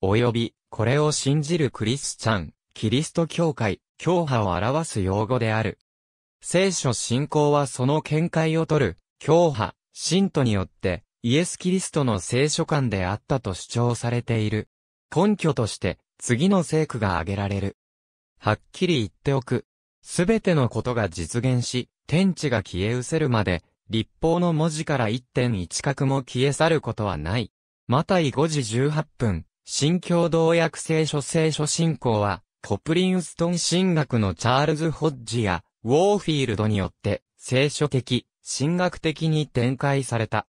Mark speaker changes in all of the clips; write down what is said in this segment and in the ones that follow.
Speaker 1: 及び、これを信じるクリスチャン、キリスト教会、教派を表す用語である。聖書信仰はその見解を取る、教派、信徒によって、イエス・キリストの聖書観であったと主張されている。根拠として、次の聖句が挙げられる。はっきり言っておく。すべてのことが実現し、天地が消え失せるまで、立法の文字から1.1画も消え去ることはない。マタイ5時18分、新共同訳聖書聖書信仰は、コプリンストン神学のチャールズ・ホッジや、ウォーフィールドによって、聖書的、神学的に展開された。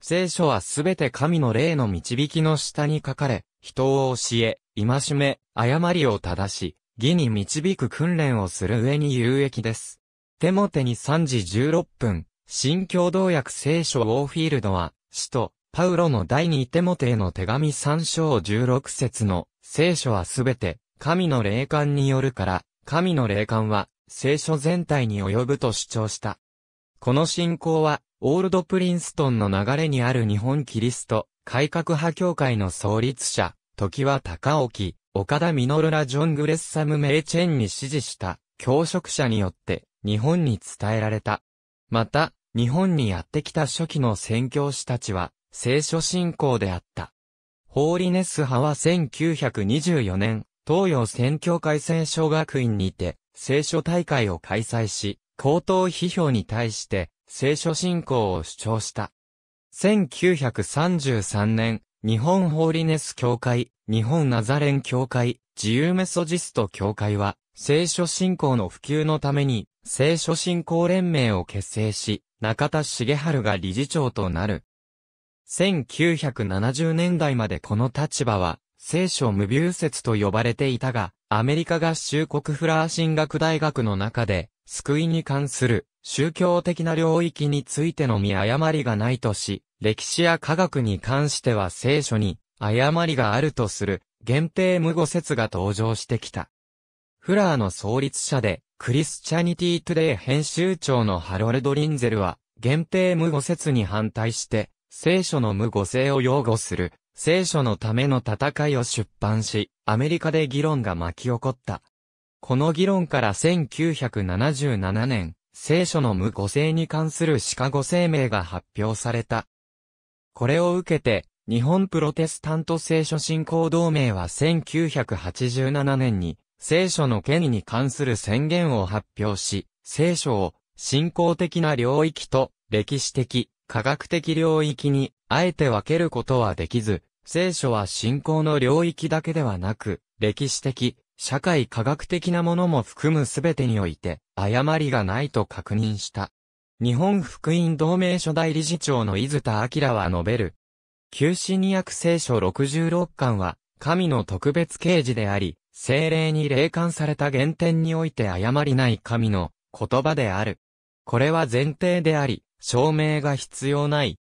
Speaker 1: 聖書はすべて神の霊の導きの下に書かれ、人を教え、戒め、誤りを正し、義に導く訓練をする上に有益です。手も手に3時16分、新共同訳聖書ウォーフィールドは、使徒、パウロの第二テモテへの手紙3章16節の聖書はすべて神の霊感によるから、神の霊感は聖書全体に及ぶと主張した。この信仰は、オールドプリンストンの流れにある日本キリスト、改革派協会の創立者、時は高沖、岡田実らジョン・グレッサム・メイ・チェンに支持した、教職者によって、日本に伝えられた。また、日本にやってきた初期の宣教師たちは、聖書信仰であった。ホーリネス派は1924年、東洋宣教会聖書学院にて、聖書大会を開催し、高等批評に対して、聖書信仰を主張した。1933年、日本ホーリネス教会、日本ナザレン教会、自由メソジスト教会は、聖書信仰の普及のために、聖書信仰連盟を結成し、中田茂春が理事長となる。1970年代までこの立場は、聖書無病説と呼ばれていたが、アメリカ合衆国フラー神学大学の中で、救いに関する宗教的な領域についてのみ誤りがないとし、歴史や科学に関しては聖書に誤りがあるとする限定無語説が登場してきた。フラーの創立者で、クリスチャニティ・トゥデイ編集長のハロルド・リンゼルは、限定無語説に反対して、聖書の無誤性を擁護する、聖書のための戦いを出版し、アメリカで議論が巻き起こった。この議論から1977年、聖書の無誤性に関するシカゴ声明が発表された。これを受けて、日本プロテスタント聖書信仰同盟は1987年に、聖書の権威に関する宣言を発表し、聖書を信仰的な領域と歴史的、科学的領域に、あえて分けることはできず、聖書は信仰の領域だけではなく、歴史的、社会科学的なものも含むすべてにおいて、誤りがないと確認した。日本福音同盟初代理事長の伊豆田明は述べる。旧新約聖書66巻は、神の特別啓示であり、精霊に霊感された原点において誤りない神の言葉である。これは前提であり、証明が必要ない。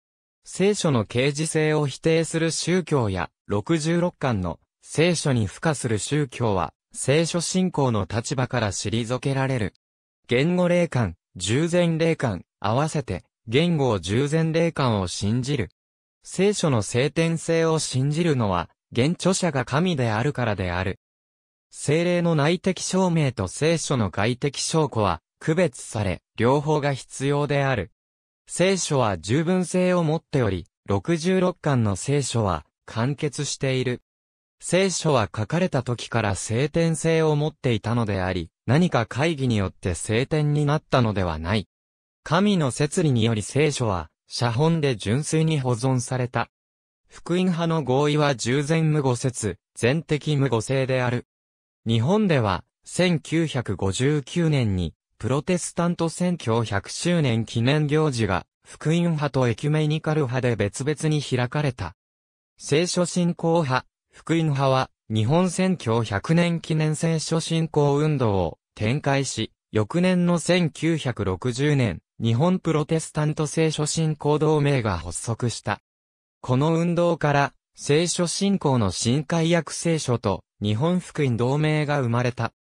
Speaker 1: 聖書の刑事性を否定する宗教や、66巻の聖書に付加する宗教は、聖書信仰の立場から退けられる。言語霊感、従前霊感、合わせて、言語を従前霊感を信じる。聖書の聖典性を信じるのは、現著者が神であるからである。聖霊の内的証明と聖書の外的証拠は、区別され、両方が必要である。聖書は十分性を持っており、66巻の聖書は完結している。聖書は書かれた時から聖典性を持っていたのであり、何か会議によって聖典になったのではない。神の摂理により聖書は、写本で純粋に保存された。福音派の合意は従前無誤説、全的無誤性である。日本では、1959年に、プロテスタント宣教100周年記念行事が福音派とエキュメニカル派で別々に開かれた。聖書信仰派、福音派は、日本選挙100年記念聖書信仰運動を展開し、翌年の1960年、日本プロテスタント聖書信仰同盟が発足した。この運動から、聖書信仰の新海約聖書と日本福音同盟が生まれた。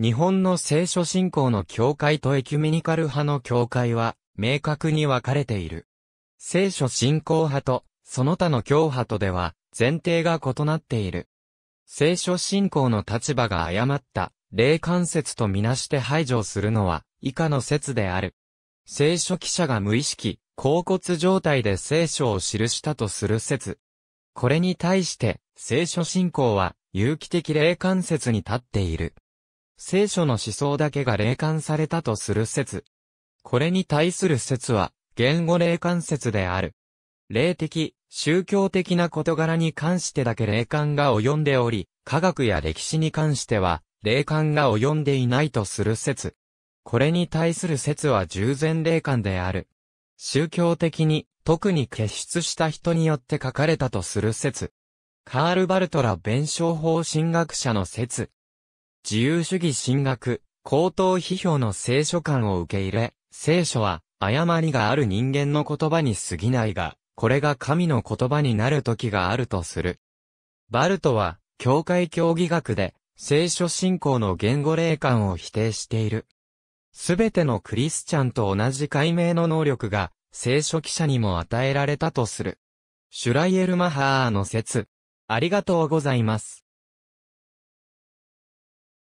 Speaker 1: 日本の聖書信仰の教会とエキュメニカル派の教会は、明確に分かれている。聖書信仰派と、その他の教派とでは、前提が異なっている。聖書信仰の立場が誤った、霊観説とみなして排除するのは、以下の説である。聖書記者が無意識、甲骨状態で聖書を記したとする説。これに対して、聖書信仰は、有機的霊観説に立っている。聖書の思想だけが霊感されたとする説。これに対する説は、言語霊感説である。霊的、宗教的な事柄に関してだけ霊感が及んでおり、科学や歴史に関しては、霊感が及んでいないとする説。これに対する説は従前霊感である。宗教的に、特に傑出した人によって書かれたとする説。カール・バルトラ弁証法神学者の説。自由主義神学、高等批評の聖書観を受け入れ、聖書は、誤りがある人間の言葉に過ぎないが、これが神の言葉になる時があるとする。バルトは、教会教義学で、聖書信仰の言語霊感を否定している。すべてのクリスチャンと同じ解明の能力が、聖書記者にも与えられたとする。シュライエルマハーの説。ありがとうございます。